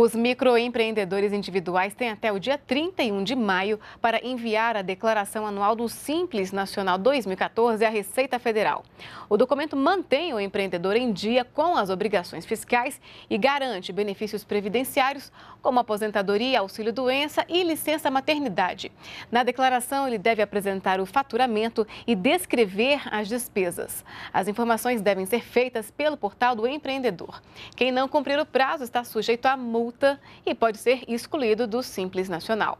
Os microempreendedores individuais têm até o dia 31 de maio para enviar a declaração anual do Simples Nacional 2014 à Receita Federal. O documento mantém o empreendedor em dia com as obrigações fiscais e garante benefícios previdenciários como aposentadoria, auxílio-doença e licença-maternidade. Na declaração, ele deve apresentar o faturamento e descrever as despesas. As informações devem ser feitas pelo portal do empreendedor. Quem não cumprir o prazo está sujeito a multa multa e pode ser excluído do Simples Nacional.